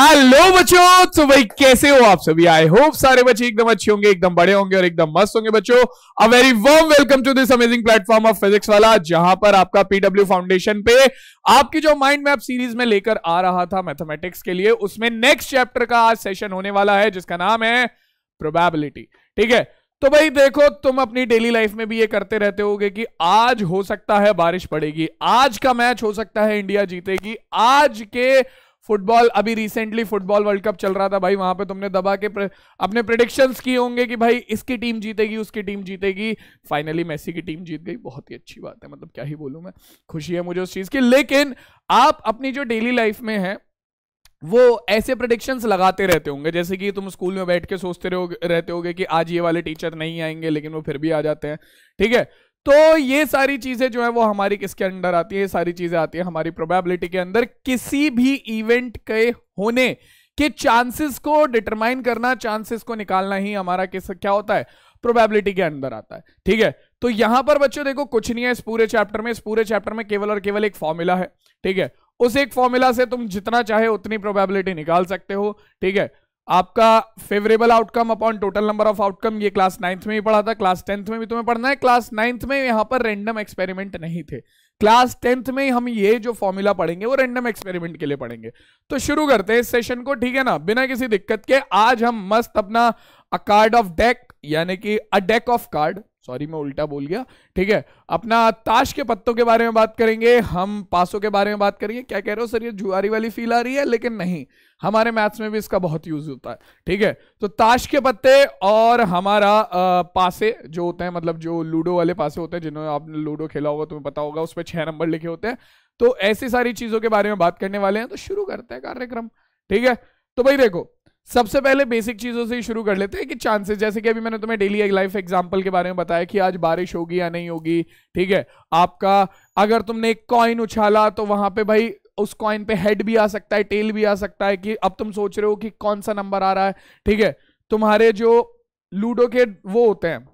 Hello बच्चों तो भाई कैसे हो आप सभी आई होप सारे बच्चे एकदम अच्छे होंगे एकदम बड़े होंगे और एकदम मस्त होंगे बच्चों a very warm welcome to this amazing platform of physics वाला जहां पर आपका पीडब्ल्यू फाउंडेशन पे आपकी जो माइंड मैप सीरीज में लेकर आ रहा था मैथमेटिक्स के लिए उसमें नेक्स्ट चैप्टर का आज सेशन होने वाला है जिसका नाम है प्रोबेबिलिटी ठीक है तो भाई देखो तुम अपनी डेली लाइफ में भी ये करते रहते होगे कि आज हो सकता है बारिश पड़ेगी आज का मैच हो सकता है इंडिया जीतेगी आज के फुटबॉल अभी रिसेंटली फुटबॉल वर्ल्ड कप चल रहा था भाई वहां पे तुमने दबा के प्र, अपने प्रिडिक्शंस किए होंगे कि भाई इसकी टीम जीतेगी उसकी टीम जीतेगी फाइनली मेसी की टीम जीत गई बहुत ही अच्छी बात है मतलब क्या ही बोलू मैं खुशी है मुझे उस चीज़ की लेकिन आप अपनी जो डेली लाइफ में है वो ऐसे प्रडिक्शंस लगाते रहते होंगे जैसे कि तुम स्कूल में बैठ के सोचते रहते होगे कि आज ये वाले टीचर नहीं आएंगे लेकिन वो फिर भी आ जाते हैं ठीक है तो ये सारी चीजें जो है वो हमारी किसके अंडर आती है ये सारी चीजें आती है हमारी प्रोबेबिलिटी के अंदर किसी भी इवेंट के होने के चांसेस को डिटरमाइन करना चांसेस को निकालना ही हमारा किस क्या होता है प्रोबेबिलिटी के अंदर आता है ठीक है तो यहां पर बच्चों देखो कुछ नहीं है इस पूरे चैप्टर में इस पूरे चैप्टर में केवल और केवल एक फॉर्मूला है ठीक है उस एक फॉर्मूला से तुम जितना चाहे उतनी प्रोबेबिलिटी निकाल सकते हो ठीक है आपका favourable outcome upon total number of outcome ये क्लास नाइन्थ में भी पढ़ा था क्लास टेंथ में भी तुम्हें पढ़ना है क्लास नाइन्थ में यहाँ पर रेंडम एक्सपेरिमेंट नहीं थे क्लास टेंथ में हम ये जो फॉर्मूला पढ़ेंगे वो रेंडम एक्सपेरिमेंट के लिए पढ़ेंगे तो शुरू करते हैं इस सेशन को ठीक है ना बिना किसी दिक्कत के आज हम मस्त अपना अकार्ड ऑफ डेक यानी कि a deck of card sorry मैं उल्टा बोल गया ठीक है अपना ताश के पत्तों के बारे में बात करेंगे हम पासों के बारे में बात करेंगे क्या कह रहे हो सर ये जुआरी वाली फील आ रही है लेकिन नहीं हमारे मैथ्स में भी इसका बहुत यूज होता है ठीक है तो ताश के पत्ते और हमारा आ, पासे जो होते हैं मतलब जो लूडो वाले पासे होते हैं जिन्होंने आपने लूडो खेला होगा तुम्हें पता होगा उसमें छह नंबर लिखे होते हैं तो ऐसी सारी चीजों के बारे में बात करने वाले हैं तो शुरू करते हैं कार्यक्रम ठीक है तो भाई देखो सबसे पहले बेसिक चीज़ों से ही शुरू कर लेते हैं कि चांसेस जैसे कि अभी मैंने तुम्हें डेली लाइफ एग्जांपल के बारे में बताया कि आज बारिश होगी या नहीं होगी ठीक है आपका अगर तुमने एक कॉइन उछाला तो वहां पे भाई उस कॉइन पे हेड भी आ सकता है टेल भी आ सकता है कि अब तुम सोच रहे हो कि कौन सा नंबर आ रहा है ठीक है तुम्हारे जो लूडो के वो होते हैं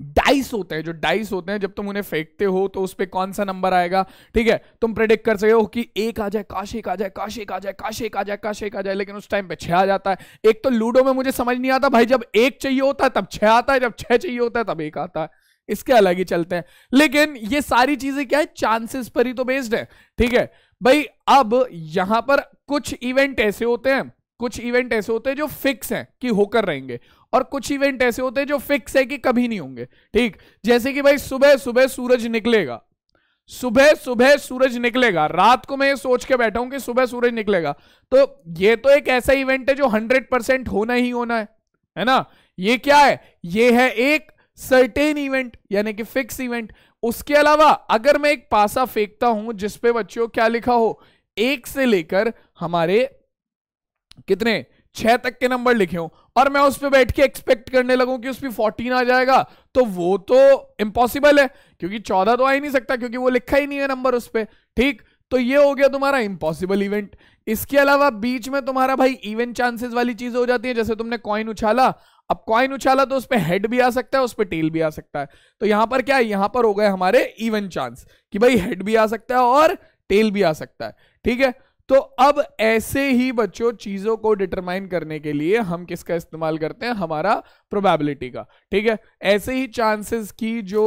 डाइस होते हैं जो डाइस होते हैं जब तुम उन्हें फेंकते हो तो उस पर कौन सा नंबर आएगा ठीक है तुम प्रेडिक्ट कर सकते हो कि एक आ जाए काश एक आ जाए काश एक आ जाए काश एक आ जाए काश एक आ जाए लेकिन उस टाइम पे छह आ जाता है एक तो लूडो में मुझे समझ नहीं आता भाई जब एक चाहिए होता है तब छह आता है जब छह चाहिए होता है तब एक आता है इसके अलग ही चलते हैं लेकिन ये सारी चीजें क्या है चांसेस पर ही तो बेस्ड है ठीक है भाई अब यहां पर कुछ इवेंट ऐसे होते हैं कुछ इवेंट ऐसे होते हैं जो फिक्स हैं कि होकर रहेंगे और कुछ इवेंट ऐसे होते हैं जो फिक्स है कि कभी नहीं होंगे ठीक जैसे कि भाई सुबह सुबह सूरज निकलेगा सुबह सुबह सूरज निकलेगा रात को मैं ये सोच के बैठा हूं कि सुबह सूरज निकलेगा तो ये तो एक ऐसा इवेंट है जो हंड्रेड परसेंट होना ही होना है है ना ये क्या है ये है एक सर्टेन इवेंट यानी कि फिक्स इवेंट उसके अलावा अगर मैं एक पासा फेंकता हूं जिसपे बच्चों क्या लिखा हो एक से लेकर हमारे कितने छह तक के नंबर लिखे हों और मैं उस पर बैठ के एक्सपेक्ट करने लगूं कि उस पर फोर्टीन आ जाएगा तो वो तो इम्पॉसिबल है क्योंकि चौदह तो आ ही नहीं सकता क्योंकि वो लिखा ही नहीं है नंबर उस पर ठीक तो ये हो गया तुम्हारा इम्पॉसिबल इवेंट इसके अलावा बीच में तुम्हारा भाई इवेंट चांसेस वाली चीज हो जाती है जैसे तुमने कॉइन उछाला अब कॉइन उछाला तो उस पर हेड भी आ सकता है उस पर टेल भी आ सकता है तो यहां पर क्या है यहां पर हो गए हमारे इवेंट चांस कि भाई हेड भी आ सकता है और टेल भी आ सकता है ठीक है तो अब ऐसे ही बच्चों चीजों को डिटरमाइन करने के लिए हम किसका इस्तेमाल करते हैं हमारा प्रोबेबिलिटी का ठीक है ऐसे ही चांसेस की जो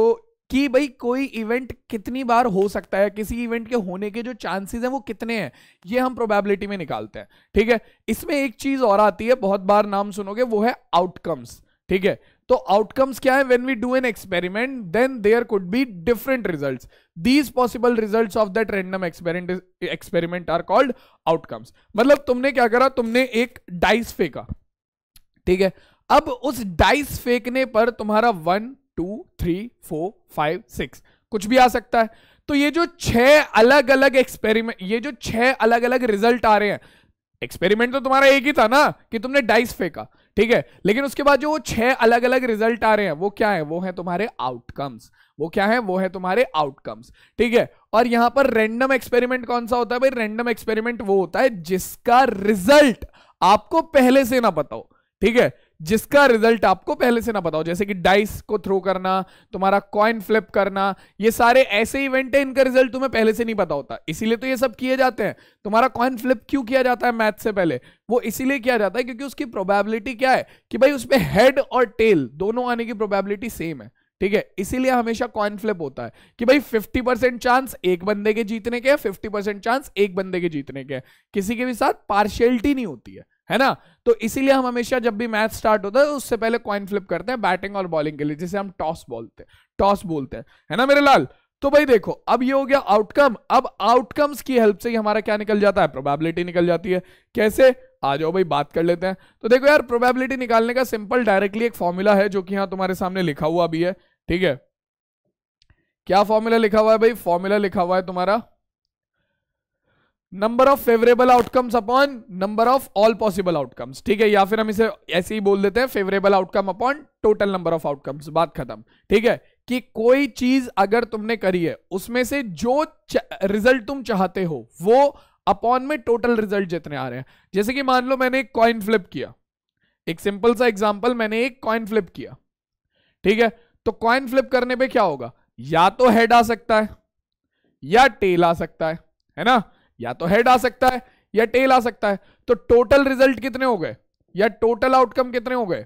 कि भाई कोई इवेंट कितनी बार हो सकता है किसी इवेंट के होने के जो चांसेस हैं वो कितने हैं ये हम प्रोबेबिलिटी में निकालते हैं ठीक है इसमें एक चीज और आती है बहुत बार नाम सुनोगे वो है आउटकम्स ठीक है तो आउटकम्स क्या है when we do an experiment then there could be different results these possible result of that random experiment experiment are called outcomes मतलब तुमने क्या करा तुमने एक डाइस फेंका ठीक है अब उस डाइस फेंकने पर तुम्हारा one two three four five six कुछ भी आ सकता है तो ये जो छह अलग अलग एक्सपेरिमेंट ये जो छह अलग अलग रिजल्ट आ रहे हैं एक्सपेरिमेंट तो तुम्हारा एक ही था ना कि तुमने डाइस फेंका ठीक है लेकिन उसके बाद जो वो छह अलग अलग रिजल्ट आ रहे हैं वो क्या है वो है तुम्हारे आउटकम्स वो क्या है वो है तुम्हारे आउटकम्स ठीक है और यहां पर रेंडम एक्सपेरिमेंट कौन सा होता है भाई रेंडम एक्सपेरिमेंट वो होता है जिसका रिजल्ट आपको पहले से ना बताओ ठीक है जिसका रिजल्ट आपको पहले से ना पता हो जैसे कि डाइस को थ्रो करना तुम्हारा कॉइन फ्लिप करना ये सारे ऐसे इवेंट है इनका रिजल्ट तुम्हें पहले से नहीं पता होता इसीलिए तो ये सब किए जाते हैं तुम्हारा कॉइन फ्लिप क्यों किया जाता है मैथ से पहले वो इसीलिए किया जाता है क्योंकि उसकी प्रोबेबिलिटी क्या है कि भाई उसमें हेड और टेल दोनों आने की प्रोबेबिलिटी सेम है ठीक है इसीलिए हमेशा कॉइन फ्लिप होता है कि भाई 50 परसेंट चांस एक बंदे के जीतने के 50 परसेंट चांस एक बंदे के जीतने के किसी के भी साथ पार्शियलिटी नहीं होती है है ना तो इसीलिए हम हमेशा जब भी मैच स्टार्ट होता है तो उससे पहले कॉइन फ्लिप करते हैं बैटिंग और बॉलिंग के लिए जिसे हम टॉस बोलते हैं टॉस बोलते हैं है ना मेरे लाल तो भाई देखो अब ये हो गया आउटकम अब आउटकम्स की हेल्प से ही हमारा क्या निकल जाता है प्रोबेबिलिटी निकल जाती है कैसे आ जाओ भाई बात कर लेते हैं तो देखो यार प्रोबेबिलिटी निकालने का सिंपल डायरेक्टली एक फॉर्मूला है जो कि यहां तुम्हारे सामने लिखा हुआ भी है ठीक है क्या फॉर्मूला लिखा हुआ है भाई फॉर्मूला लिखा हुआ है तुम्हारा number of favourable outcomes upon number of all possible outcomes ठीक है या फिर हम इसे ऐसे ही बोल देते हैं favourable outcome upon total number of outcomes बात खत्म ठीक है कि कोई चीज अगर तुमने करी है उसमें से जो रिजल्ट तुम चाहते हो वो अपॉन में टोटल रिजल्ट जितने आ रहे हैं जैसे कि मान लो मैंने एक कॉइन फ्लिप किया एक सिंपल सा एग्जाम्पल मैंने एक कॉइन फ्लिप किया ठीक है तो कॉइन फ्लिप करने पे क्या होगा या तो हेड आ सकता है या टेल आ सकता है है ना या तो हेड आ सकता है या टेल आ सकता है तो टोटल रिजल्ट कितने हो गए या टोटल आउटकम कितने हो गए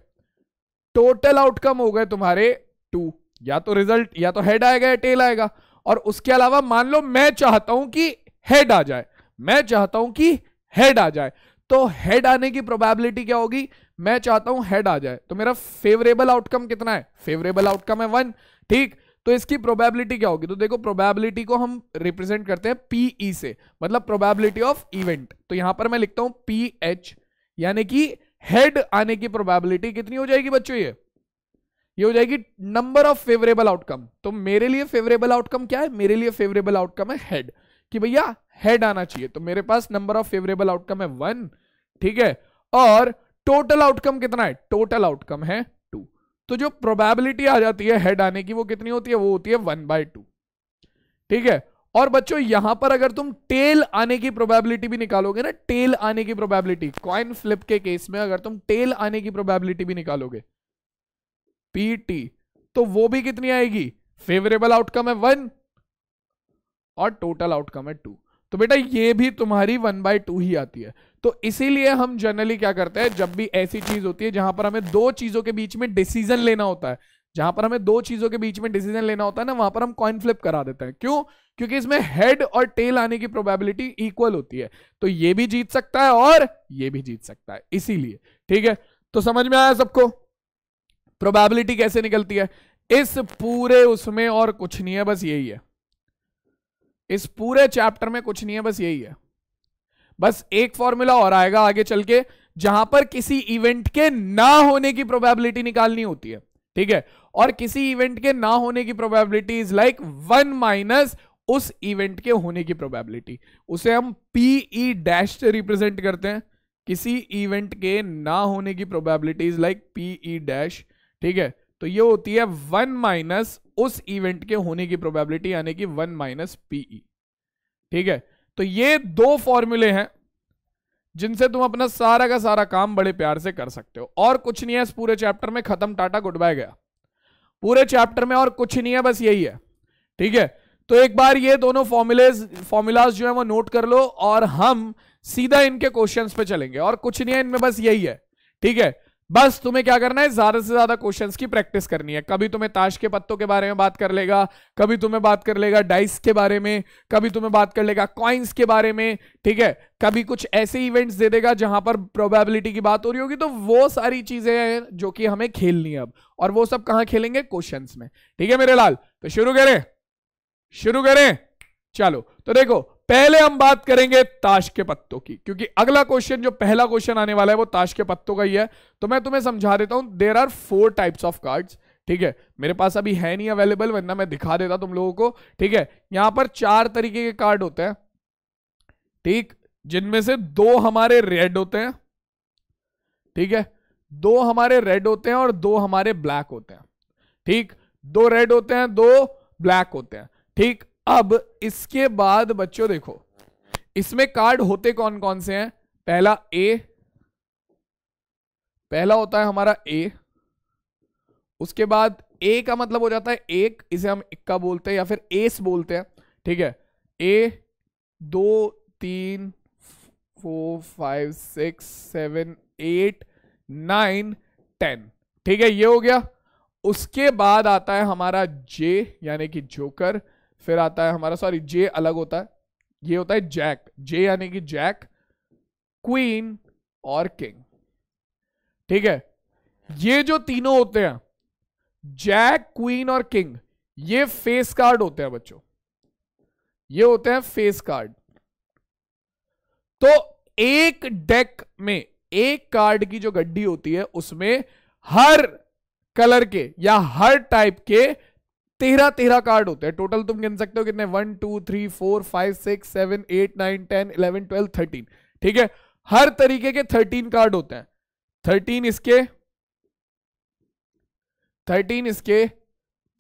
टोटल आउटकम हो गए तुम्हारे टू या तो रिजल्ट या तो हेड आएगा या टेल आएगा और उसके अलावा मान लो मैं चाहता हूं कि हेड आ जाए मैं चाहता हूं कि हेड आ जाए तो हेड आने की प्रोबेबिलिटी क्या होगी मैं चाहता हूं हेड आ जाए तो मेरा फेवरेबल आउटकम कितना है फेवरेबल आउटकम है वन ठीक तो इसकी प्रोबेबिलिटी क्या होगी तो देखो प्रोबेबिलिटी को हम रिप्रेजेंट करते हैं पीई e से मतलब प्रोबेबिलिटी ऑफ इवेंट तो यहां पर मैं लिखता हूं पी एच यानी कि हेड आने की प्रोबेबिलिटी कितनी हो जाएगी बच्चों ये ये हो जाएगी नंबर ऑफ फेवरेबल आउटकम तो मेरे लिए फेवरेबल आउटकम क्या है मेरे लिए फेवरेबल आउटकम है हेड कि भैया हेड आना चाहिए तो मेरे पास नंबर ऑफ फेवरेबल आउटकम है वन ठीक है और टोटल आउटकम कितना है टोटल आउटकम है तो जो प्रोबेबिलिटी आ जाती है हेड आने की वो कितनी होती है वो होती है वन बाय टू ठीक है और बच्चों यहां पर अगर तुम टेल आने की प्रोबेबिलिटी भी निकालोगे ना टेल आने की प्रोबेबिलिटी कॉइन फ्लिप के केस में अगर तुम टेल आने की प्रोबेबिलिटी भी निकालोगे पीटी तो वो भी कितनी आएगी फेवरेबल आउटकम है वन और टोटल आउटकम है टू तो बेटा ये भी तुम्हारी वन बाय टू ही आती है तो इसीलिए हम जनरली क्या करते हैं जब भी ऐसी चीज होती है जहां पर हमें दो चीजों के बीच में डिसीजन लेना होता है जहां पर हमें दो चीजों के बीच में डिसीजन लेना होता है ना वहां पर हम कॉइन फ्लिप करा देते हैं क्यों क्योंकि इसमें हेड और टेल आने की प्रोबेबिलिटी इक्वल होती है तो ये भी जीत सकता है और ये भी जीत सकता है इसीलिए ठीक है तो समझ में आया सबको प्रोबेबिलिटी कैसे निकलती है इस पूरे उसमें और कुछ नहीं है बस यही है इस पूरे चैप्टर में कुछ नहीं है बस यही है बस एक फॉर्मूला और आएगा आगे चल के जहां पर किसी इवेंट के ना होने की प्रोबेबिलिटी निकालनी होती है ठीक है और किसी इवेंट के ना होने की probability is like one minus उस इवेंट के होने की प्रोबेबिलिटी उसे हम पीई डैश से रिप्रेजेंट करते हैं किसी इवेंट के ना होने की probability is like P dash ठीक है तो ये होती है वन माइनस उस इवेंट के होने की प्रोबेबिलिटी यानी कि वन माइनस पीई ठीक है तो ये दो फॉर्मूले हैं जिनसे तुम अपना सारा का सारा काम बड़े प्यार से कर सकते हो और कुछ नहीं है इस पूरे चैप्टर में खत्म टाटा गुड बाय गया पूरे चैप्टर में और कुछ नहीं है बस यही है ठीक है तो एक बार ये दोनों फॉर्मुलेज फॉर्मूलाज जो है वो नोट कर लो और हम सीधा इनके क्वेश्चंस पे चलेंगे और कुछ नहीं है इनमें बस यही है ठीक है बस तुम्हें क्या करना है ज्यादा से ज्यादा क्वेश्चंस की प्रैक्टिस करनी है कभी तुम्हें ताश के पत्तों के बारे में बात कर लेगा कभी तुम्हें बात कर लेगा डाइस के बारे में कभी तुम्हें बात कर लेगा कॉइन्स के बारे में ठीक है कभी कुछ ऐसे इवेंट्स दे देगा जहां पर प्रोबेबिलिटी की बात हो रही होगी तो वो सारी चीजें हैं जो कि हमें खेलनी है अब और वो सब कहां खेलेंगे क्वेश्चन में ठीक है मेरे लाल तो शुरू करें शुरू करें चलो तो देखो पहले हम बात करेंगे ताश के पत्तों की क्योंकि अगला क्वेश्चन जो पहला क्वेश्चन आने वाला है वो ताश के पत्तों का ही है तो मैं तुम्हें समझा देता हूं there are four types of cards ठीक है मेरे पास अभी है नहीं अवेलेबल वरना मैं दिखा देता तुम लोगों को ठीक है यहां पर चार तरीके के कार्ड होते हैं ठीक जिनमें से दो हमारे रेड होते हैं ठीक है दो हमारे रेड होते हैं और दो हमारे ब्लैक होते हैं ठीक दो रेड होते हैं दो ब्लैक होते हैं ठीक अब इसके बाद बच्चों देखो इसमें कार्ड होते कौन कौन से हैं पहला ए पहला होता है हमारा ए उसके बाद ए का मतलब हो जाता है एक इसे हम इक्का बोलते हैं या फिर एस बोलते हैं ठीक है ए दो तीन four five six seven eight nine ten ठीक है ये हो गया उसके बाद आता है हमारा जे यानी कि जोकर फिर आता है हमारा सॉरी जे अलग होता है ये होता है जैक जे यानी कि जैक क्वीन और किंग ठीक है ये जो तीनों होते हैं जैक क्वीन और किंग ये फेस कार्ड होते हैं बच्चों ये होते हैं फेस कार्ड तो एक डेक में एक कार्ड की जो गड्डी होती है उसमें हर कलर के या हर टाइप के तेरह तेरह कार्ड होते हैं टोटल तुम गिन सकते हो कितने one two three four five six seven eight nine ten eleven twelve thirteen ठीक है हर तरीके के थर्टीन कार्ड होते हैं थर्टीन इसके थर्टीन इसके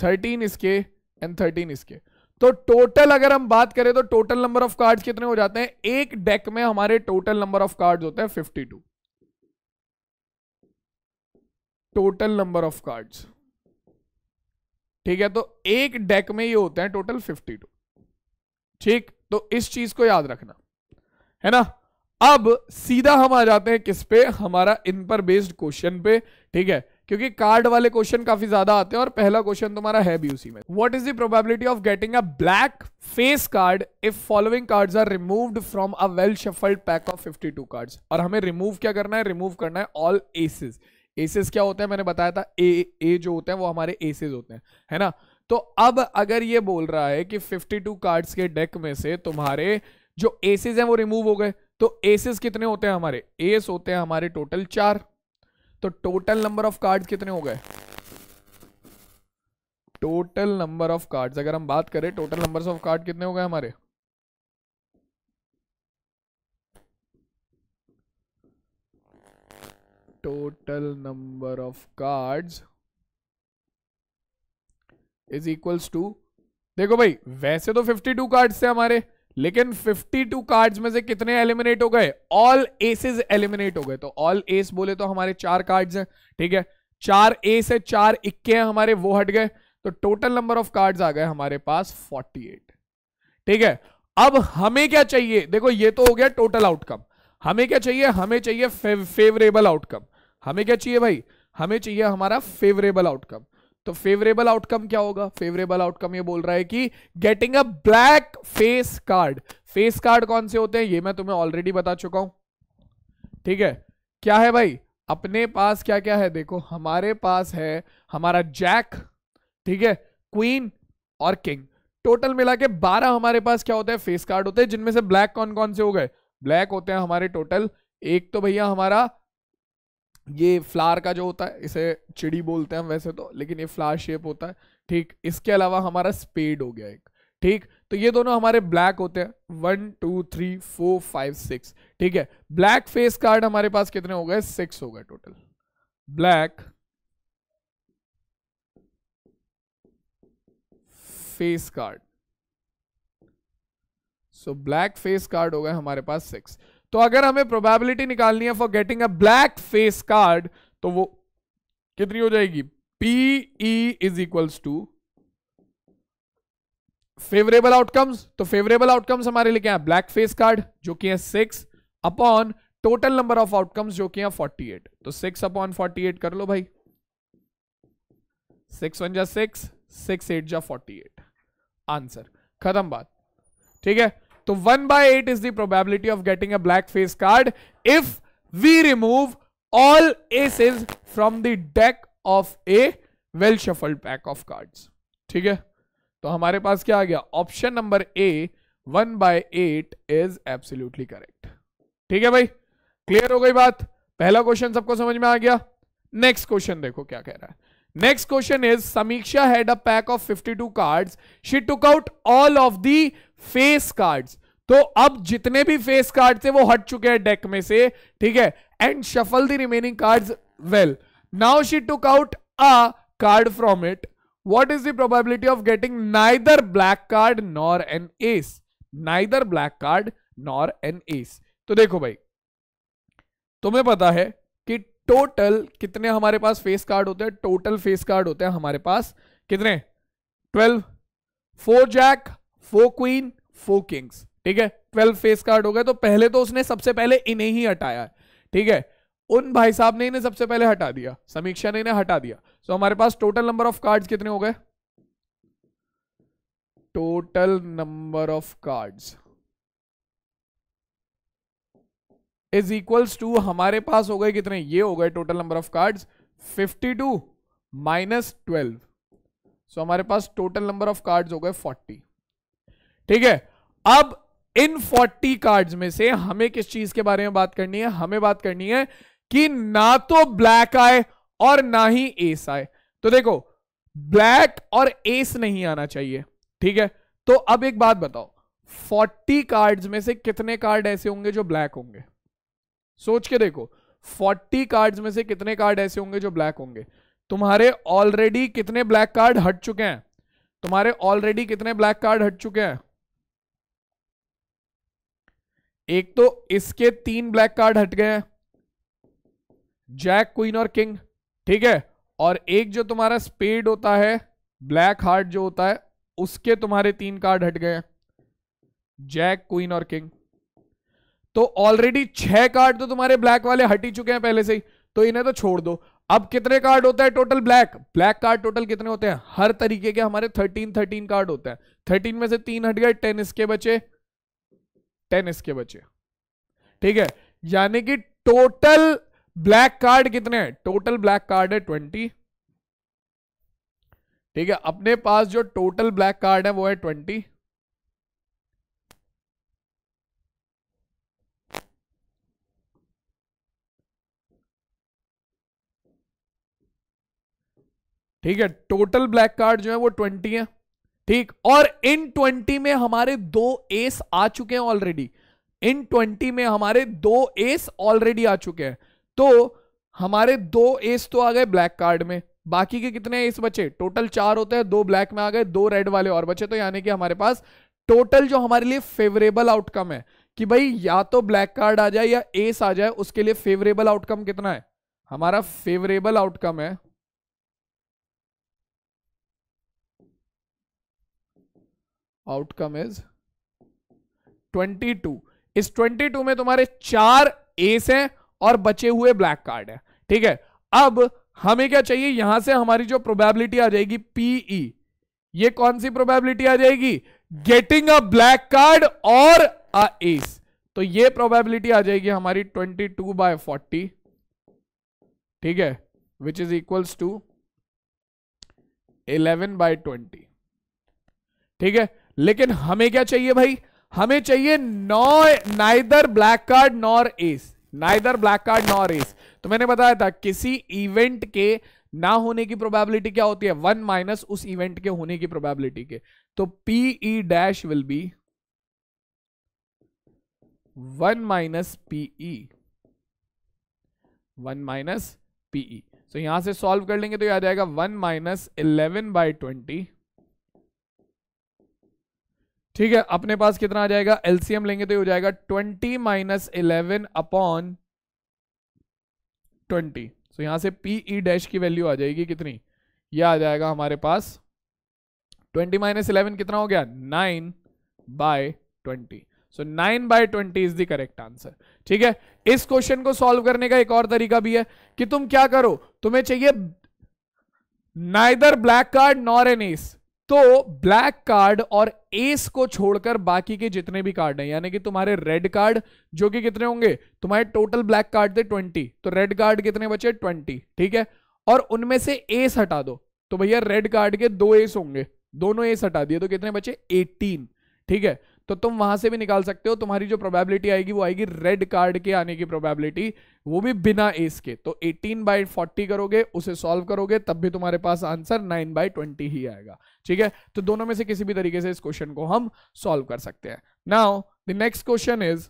थर्टीन इसके एंड थर्टीन इसके तो टोटल अगर हम बात करें तो टोटल नंबर ऑफ कार्ड्स कितने हो जाते हैं एक डेक में हमारे टोटल नंबर ऑफ कार्ड्स होते हैं fifty two total number of cards ठीक है तो एक डेक में ये होते हैं टोटल फिफ्टी टू ठीक तो इस चीज को याद रखना है ना अब सीधा हम आ जाते हैं किस पे हमारा इन पर बेस्ड क्वेश्चन पे ठीक है क्योंकि कार्ड वाले क्वेश्चन काफी ज्यादा आते हैं और पहला क्वेश्चन तुम्हारा है भी उसी में what is the probability of getting a black face card if following cards are removed from a well shuffled pack of 52 cards और हमें रिमूव क्या करना है रिमूव करना है ऑल एसेस एसेस क्या होते हैं मैंने बताया था ए ए जो होते हैं वो हमारे एसेस होते हैं है ना तो अब अगर ये बोल रहा है कि 52 कार्ड्स के डेक में से तुम्हारे जो एसेस हैं वो रिमूव हो गए तो एसेस कितने होते हैं हमारे एस होते हैं हमारे टोटल चार तो टोटल नंबर ऑफ कार्ड्स कितने हो गए टोटल नंबर ऑफ कार्ड्स अगर हम बात करें टोटल नंबर ऑफ कार्ड कितने हो गए हमारे total number of cards is equals to देखो भाई वैसे तो 52 कार्ड्स थे हमारे लेकिन 52 कार्ड्स में से कितने एलिमिनेट हो गए ऑल एसेज एलिमिनेट हो गए तो ऑल एस बोले तो हमारे चार कार्ड्स हैं ठीक है चार एस है चार इक्के हैं हमारे वो हट गए तो टोटल नंबर ऑफ कार्ड्स आ गए हमारे पास 48 ठीक है अब हमें क्या चाहिए देखो ये तो हो गया टोटल आउटकम हमें क्या चाहिए हमें चाहिए फेवरेबल आउटकम हमें क्या चाहिए भाई हमें चाहिए हमारा फेवरेबल आउटकम तो फेवरेबल आउटकम क्या होगा फेवरेबल आउटकम ये बोल रहा है कि getting a black face card face card कौन से होते हैं ये मैं तुम्हें ऑलरेडी बता चुका हूं ठीक है क्या है भाई अपने पास क्या क्या है देखो हमारे पास है हमारा जैक ठीक है क्वीन और किंग टोटल मिला के बारह हमारे पास क्या होता है फेस कार्ड होते हैं जिनमें से ब्लैक कौन कौन से हो गए ब्लैक होते हैं हमारे टोटल एक तो भैया हमारा ये फ्लावर का जो होता है इसे चिड़ी बोलते हैं हम वैसे तो लेकिन ये फ्लावर शेप होता है ठीक इसके अलावा हमारा स्पेड हो गया एक ठीक तो ये दोनों हमारे ब्लैक होते हैं one two three four five six ठीक है ब्लैक फेस कार्ड हमारे पास कितने हो गए सिक्स हो गए total black face card so black face card हो गए हमारे पास सिक्स तो अगर हमें प्रोबेबिलिटी निकालनी है for getting a black face card तो वो कितनी हो जाएगी P is equals to favourable outcomes तो फेवरेबल आउटकम्स हमारे लिए क्या है ब्लैक फेस कार्ड जो कि है six upon total number of outcomes जो कि है फोर्टी एट तो सिक्स अपॉन फोर्टी एट कर लो भाई सिक्स वन जा सिक्स सिक्स एट जा फोर्टी एट आंसर खत्म बात ठीक है तो one by eight is the probability of getting a black face card if we remove all aces from the deck of a well shuffled pack of cards ठीक है तो हमारे पास क्या आ गया option number A one by eight is absolutely correct ठीक है भाई क्लियर हो गई बात पहला क्वेश्चन सबको समझ में आ गया नेक्स्ट क्वेश्चन देखो क्या कह रहा है next question is Samiksha had a pack of 52 cards she took out all of the face cards तो अब जितने भी फेस कार्ड थे वो हट चुके हैं डेक में से ठीक है and shuffle the remaining cards well now she took out a card from it what is the probability of getting neither black card nor an ace neither black card nor an ace तो देखो भाई तुम्हें पता है कि total कितने हमारे पास face card होते हैं टोटल फेस कार्ड होते हैं हमारे पास कितने twelve four jack four queen four kings ठीक है ट्वेल्व फेस कार्ड हो गए तो पहले तो उसने सबसे पहले इन्हें ही हटाया ठीक है उन भाई साहब ने इन्हें सबसे पहले हटा दिया समीक्षा ने इन्हें हटा दिया सो so, हमारे पास टोटल नंबर ऑफ कार्ड्स कितने हो गए total number of cards is equals to हमारे पास हो गए कितने ये हो गए total number of cards 52 two minus twelve so हमारे पास टोटल नंबर ऑफ कार्ड्स हो गए 40 ठीक है अब इन 40 कार्ड्स में से हमें किस चीज के बारे में बात करनी है हमें बात करनी है कि ना तो ब्लैक आए और ना ही एस आए तो देखो ब्लैक और एस नहीं आना चाहिए ठीक है तो अब एक बात बताओ 40 कार्ड्स में से कितने कार्ड ऐसे होंगे जो ब्लैक होंगे सोच के देखो 40 कार्ड्स में से कितने कार्ड ऐसे होंगे जो ब्लैक होंगे तुम्हारे ऑलरेडी कितने ब्लैक कार्ड हट चुके हैं तुम्हारे ऑलरेडी कितने ब्लैक कार्ड हट चुके हैं एक तो इसके तीन ब्लैक कार्ड हट गए हैं जैक क्वीन और किंग ठीक है और एक जो तुम्हारा स्पेड होता है ब्लैक हार्ट जो होता है उसके तुम्हारे तीन कार्ड हट गए हैं जैक क्वीन और किंग तो ऑलरेडी छह कार्ड तो तुम्हारे ब्लैक वाले हट ही चुके हैं पहले से ही तो इन्हें तो छोड़ दो अब कितने कार्ड होता है total black black card total कितने होते हैं हर तरीके के हमारे थर्टीन थर्टीन कार्ड होते हैं थर्टीन में से तीन हट गए टेन इसके बचे टेन इसके बचे ठीक है यानी कि टोटल ब्लैक कार्ड कितने हैं टोटल ब्लैक कार्ड है ट्वेंटी ठीक है अपने पास जो टोटल ब्लैक कार्ड है वो है ट्वेंटी ठीक है टोटल ब्लैक कार्ड जो है वो ट्वेंटी है ठीक और इन ट्वेंटी में हमारे दो एस आ चुके हैं ऑलरेडी इन ट्वेंटी में हमारे दो एस ऑलरेडी आ चुके हैं तो हमारे दो एस तो आ गए ब्लैक कार्ड में बाकी के कितने एस बचे टोटल चार होते हैं दो ब्लैक में आ गए दो रेड वाले और बचे तो यानी कि हमारे पास टोटल जो हमारे लिए फेवरेबल आउटकम है कि भाई या तो ब्लैक कार्ड आ जाए या एस आ जाए उसके लिए फेवरेबल आउटकम कितना है हमारा फेवरेबल आउटकम है आउटकम इज 22 इस 22 में तुम्हारे चार एस हैं और बचे हुए ब्लैक कार्ड है ठीक है अब हमें क्या चाहिए यहां से हमारी जो प्रोबेबिलिटी आ जाएगी पीई e। ये कौन सी प्रोबेबिलिटी आ जाएगी गेटिंग अ ब्लैक कार्ड और अ एस तो ये प्रोबेबिलिटी आ जाएगी हमारी 22 टू बाय फोर्टी ठीक है which is equals to 11 by twenty ठीक है लेकिन हमें क्या चाहिए भाई हमें चाहिए no neither black card nor ace neither black card nor ace तो मैंने बताया था किसी इवेंट के ना होने की प्रोबेबिलिटी क्या होती है वन माइनस उस इवेंट के होने की प्रोबेबिलिटी के तो P E dash will be one minus P E one minus P E तो यहां से सॉल्व कर लेंगे तो याद आएगा one minus eleven by twenty ठीक है अपने पास कितना आ जाएगा एलसीएम लेंगे तो ये हो जाएगा twenty minus eleven upon twenty so यहां से पीई डैश e की वैल्यू आ जाएगी कितनी ये आ जाएगा हमारे पास ट्वेंटी माइनस इलेवन कितना हो गया nine by twenty so nine by twenty is the correct answer ठीक है इस क्वेश्चन को सॉल्व करने का एक और तरीका भी है कि तुम क्या करो तुम्हें चाहिए neither black card nor an ace तो ब्लैक कार्ड और एस को छोड़कर बाकी के जितने भी कार्ड हैं यानी कि तुम्हारे रेड कार्ड जो कि कितने होंगे तुम्हारे टोटल ब्लैक कार्ड थे ट्वेंटी तो रेड कार्ड कितने बचे ट्वेंटी ठीक है और उनमें से एस हटा दो तो भैया रेड कार्ड के दो एस होंगे दोनों एस हटा दिए तो कितने बचे एटीन ठीक है तो तुम वहां से भी निकाल सकते हो तुम्हारी जो प्रोबेबिलिटी आएगी वो आएगी रेड कार्ड के आने की प्रोबेबिलिटी वो भी बिना एस के तो 18 बाई फोर्टी करोगे उसे सॉल्व करोगे तब भी तुम्हारे पास आंसर 9 बाई ट्वेंटी ही आएगा ठीक है तो दोनों में से किसी भी तरीके से इस क्वेश्चन को हम सॉल्व कर सकते हैं now the next question is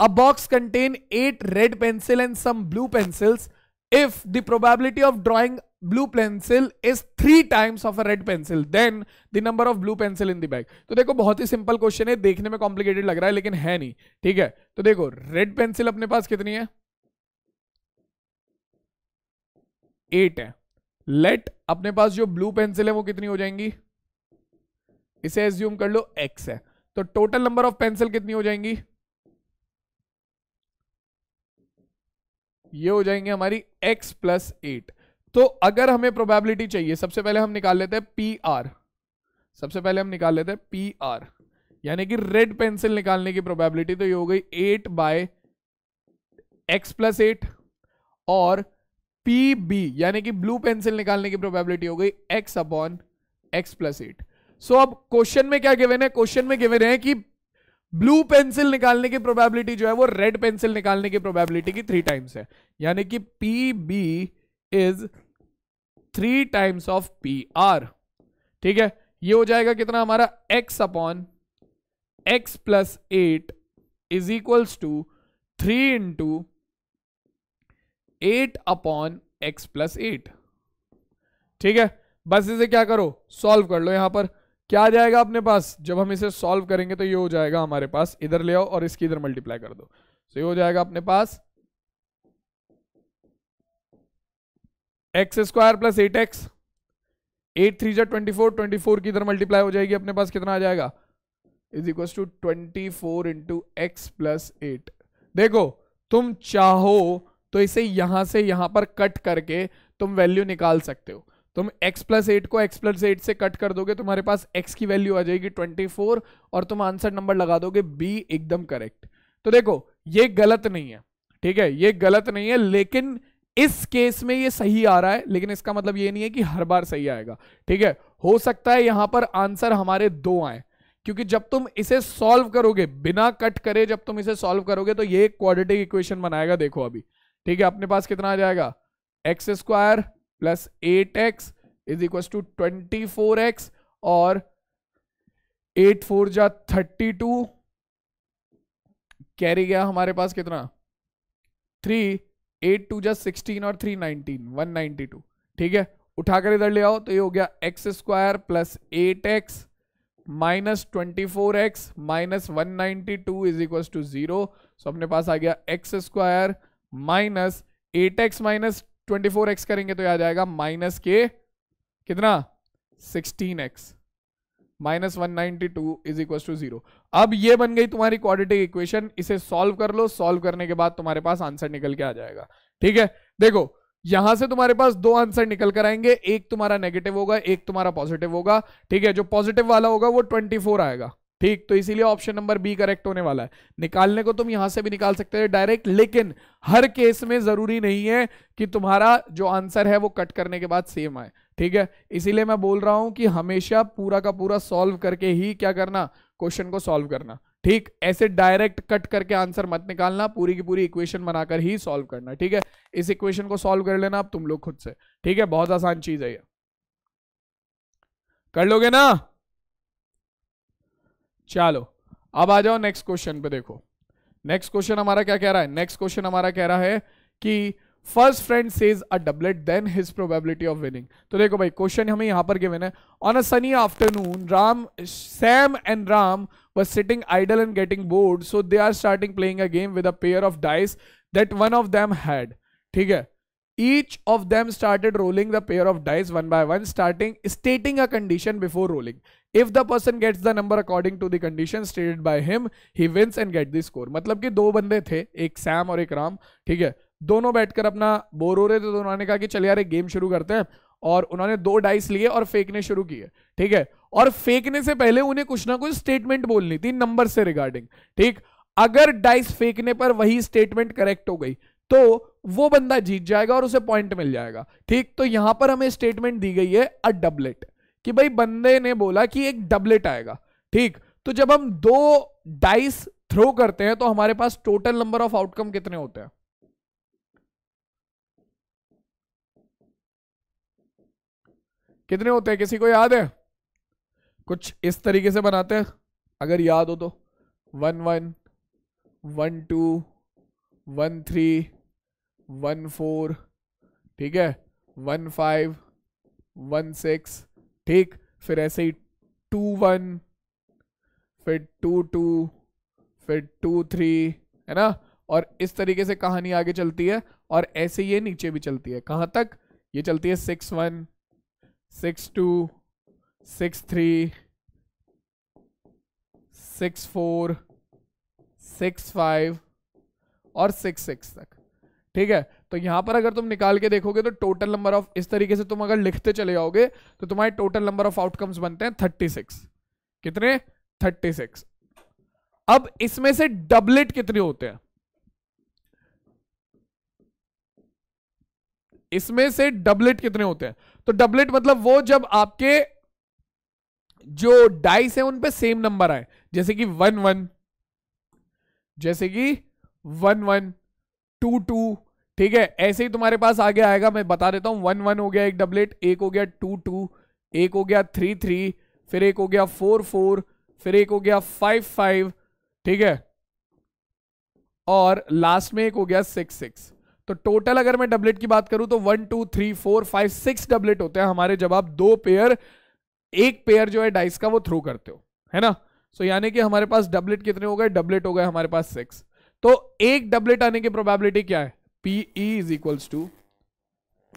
a box contain eight red pencil and some blue pencils if the probability of drawing blue pencil is three times of a red pencil then the number of blue pencil in the bag तो देखो बहुत ही simple question है देखने में complicated लग रहा है लेकिन है नहीं ठीक है तो देखो रेड पेंसिल अपने पास कितनी है एट है लेट अपने पास जो ब्लू पेंसिल है वो कितनी हो जाएंगी इसे एज्यूम कर लो एक्स है तो टोटल नंबर ऑफ पेंसिल कितनी हो जाएंगी ये हो जाएंगे हमारी x प्लस एट तो अगर हमें प्रोबेबिलिटी चाहिए सबसे पहले हम निकाल लेते हैं पी आर सबसे पहले हम निकाल लेते हैं पी आर यानी कि रेड पेंसिल निकालने की प्रोबेबिलिटी तो ये हो गई eight by x plus eight और पी बी यानी कि ब्लू पेंसिल निकालने की प्रोबेबिलिटी हो गई x upon x plus eight so अब क्वेश्चन में क्या गिवन है क्वेश्चन में गिवन है कि ब्लू पेंसिल निकालने की प्रोबेबिलिटी जो है वो रेड पेंसिल निकालने की प्रोबेबिलिटी की थ्री टाइम्स है यानी कि P B is three times of P R ठीक है ये हो जाएगा कितना हमारा x upon x plus eight is equals to three into eight upon x plus eight ठीक है बस इसे क्या करो सॉल्व कर लो यहां पर क्या आ जाएगा अपने पास जब हम इसे सॉल्व करेंगे तो ये हो जाएगा हमारे पास इधर ले आओ और इसकी इधर मल्टीप्लाई कर दो सो ये हो जाएगा अपने पास x square plus eight x eight three जो ट्वेंटी फोर ट्वेंटी फोर की इधर मल्टीप्लाई हो जाएगी अपने पास कितना आ जाएगा is equal to twenty four into x plus eight देखो तुम चाहो तो इसे यहां से यहां पर कट करके तुम वैल्यू निकाल सकते हो तुम x प्लस एट को x प्लस एट से कट कर दोगे तुम्हारे पास x की वैल्यू आ जाएगी 24 और तुम आंसर नंबर लगा दोगे b एकदम करेक्ट तो देखो ये गलत नहीं है ठीक है ये गलत नहीं है लेकिन इस केस में ये सही आ रहा है लेकिन इसका मतलब ये नहीं है कि हर बार सही आएगा ठीक है हो सकता है यहां पर आंसर हमारे दो आए क्योंकि जब तुम इसे सॉल्व करोगे बिना कट करे जब तुम इसे सॉल्व करोगे तो ये क्वाड्रेटिक इक्वेशन बनाएगा देखो अभी ठीक है अपने पास कितना आ जाएगा x square plus eight x is equal to twenty four x और एट फोर जा थर्टी टू कैरी गया हमारे पास कितना थ्री एट टू जा सिक्सटीन और three nineteen one ninety two ठीक है उठाकर इधर ले आओ तो ये हो गया x square plus eight x minus twenty four x minus one ninety two is equal to zero so अपने पास आ गया x square minus eight x minus twenty four x करेंगे तो आ जाएगा माइनस के कितना sixteen x minus one ninety two is equal to zero अब ये बन गई तुम्हारी क्वाड्रेटिक इक्वेशन इसे सॉल्व कर लो सॉल्व करने के बाद तुम्हारे पास आंसर निकल के आ जाएगा ठीक है देखो यहां से तुम्हारे पास दो आंसर निकल कर आएंगे एक तुम्हारा नेगेटिव होगा एक तुम्हारा पॉजिटिव होगा ठीक है जो पॉजिटिव वाला होगा वो ट्वेंटी फोर आएगा ठीक तो इसीलिए ऑप्शन नंबर बी करेक्ट होने वाला है निकालने को तुम यहां से भी निकाल सकते हो डायरेक्ट लेकिन हर केस में जरूरी नहीं है कि तुम्हारा जो आंसर है वो कट करने के बाद सेम आए ठीक है इसीलिए मैं बोल रहा हूं कि हमेशा पूरा का पूरा सॉल्व करके ही क्या करना क्वेश्चन को सॉल्व करना ठीक ऐसे डायरेक्ट कट करके आंसर मत निकालना पूरी की पूरी इक्वेशन बनाकर ही सॉल्व करना ठीक है इस इक्वेशन को सॉल्व कर लेना आप तुम लोग खुद से ठीक है बहुत आसान चीज है ये कर लोगे ना चलो अब आ जाओ नेक्स्ट क्वेश्चन पे देखो नेक्स्ट क्वेश्चन हमारा क्या कह रहा है नेक्स्ट क्वेश्चन हमारा कह रहा है कि first friend says a doublet then his probability of winning तो देखो भाई क्वेश्चन हमें यहां पर गिवन है on a sunny afternoon Ram Sam and Ram were sitting idle and getting bored so they are starting playing a game with a pair of dice that one of them had ठीक है each of them started rolling the pair of dice one by one starting स्टेटिंग a condition before rolling if the person gets the number according to the condition stated by him he wins and get the score मतलब कि दो बंदे थे एक Sam और एक राम ठीक है दोनों बैठकर अपना बोर हो रहे थे तो उन्होंने कहा कि चल यार एक गेम शुरू करते हैं और उन्होंने दो डाइस लिए और फेंकने शुरू किए ठीक है और फेंकने से पहले उन्हें कुछ ना कुछ स्टेटमेंट बोलनी थी नंबर से रिगार्डिंग ठीक अगर डाइस फेंकने पर वही स्टेटमेंट करेक्ट हो गई तो वो बंदा जीत जाएगा और उसे पॉइंट मिल जाएगा ठीक तो यहां पर हमें स्टेटमेंट दी गई है अ डबलेट कि भाई बंदे ने बोला कि एक डबलेट आएगा ठीक तो जब हम दो डाइस थ्रो करते हैं तो हमारे पास टोटल नंबर ऑफ आउटकम कितने होते हैं कितने होते हैं किसी को याद है कुछ इस तरीके से बनाते हैं अगर याद हो तो one one one two one three one four ठीक है वन फाइव वन सिक्स ठीक फिर ऐसे ही टू वन फिर टू टू फिर टू थ्री है ना और इस तरीके से कहानी आगे चलती है और ऐसे ये नीचे भी चलती है कहाँ तक ये चलती है six one six two six three six four six five और सिक्स सिक्स तक ठीक है तो यहां पर अगर तुम निकाल के देखोगे तो टोटल नंबर ऑफ इस तरीके से तुम अगर लिखते चले जाओगे तो तुम्हारे टोटल नंबर ऑफ आउटकम्स बनते हैं थर्टी सिक्स कितने थर्टी सिक्स अब इसमें से डबलेट कितने होते हैं इसमें से डबलेट कितने होते हैं तो डबलेट मतलब वो जब आपके जो डाइस है उन पे सेम नंबर आए जैसे कि वन वन जैसे कि वन वन टू टू ठीक है ऐसे ही तुम्हारे पास आगे आएगा मैं बता देता हूँ वन वन हो गया एक एट एक हो गया टू टू एक हो गया थ्री थ्री फिर एक हो गया फोर फोर फिर एक हो गया फाइव फाइव ठीक है और लास्ट में एक हो गया सिक्स सिक्स तो टोटल अगर मैं डबलेट की बात करूं तो one two three four five six doublet होते हैं हमारे जब आप दो पेयर एक पेयर जो है डाइस का वो थ्रो करते हो है ना सो so, यानी कि हमारे पास डबलेट कितने हो गए डबलेट हो गए हमारे पास सिक्स तो एक डबलेट आने की प्रोबेबिलिटी क्या है P E is equals to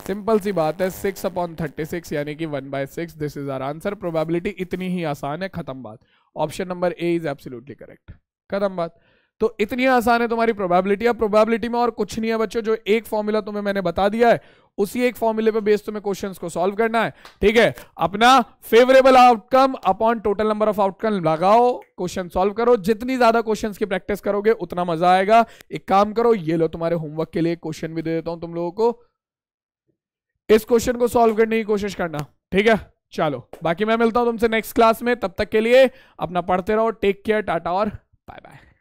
simple सी बात है सिक्स अपॉन थर्टी सिक्स यानी कि one by six this is our answer probability इतनी ही आसान है खत्म बात option number A is absolutely correct खत्म बात तो इतनी आसान है तुम्हारी प्रोबेबिलिटी अब प्रोबेबिलिटी में और कुछ नहीं है बच्चों जो एक फॉर्मूला तुम्हें मैंने बता दिया है उसी एक फॉर्मूले पे बेस तुम्हें क्वेश्चन को सॉल्व करना है ठीक है अपना favourable outcome upon total number of outcome लगाओ क्वेश्चन सॉल्व करो जितनी ज्यादा क्वेश्चन की प्रैक्टिस करोगे उतना मजा आएगा एक काम करो ये लो तुम्हारे होमवर्क के लिए क्वेश्चन भी दे देता हूं तुम लोगों को इस क्वेश्चन को सॉल्व करने की कोशिश करना ठीक है चलो बाकी मैं मिलता हूं तुमसे नेक्स्ट क्लास में तब तक के लिए अपना पढ़ते रहो टेक केयर टाटा और बाय बाय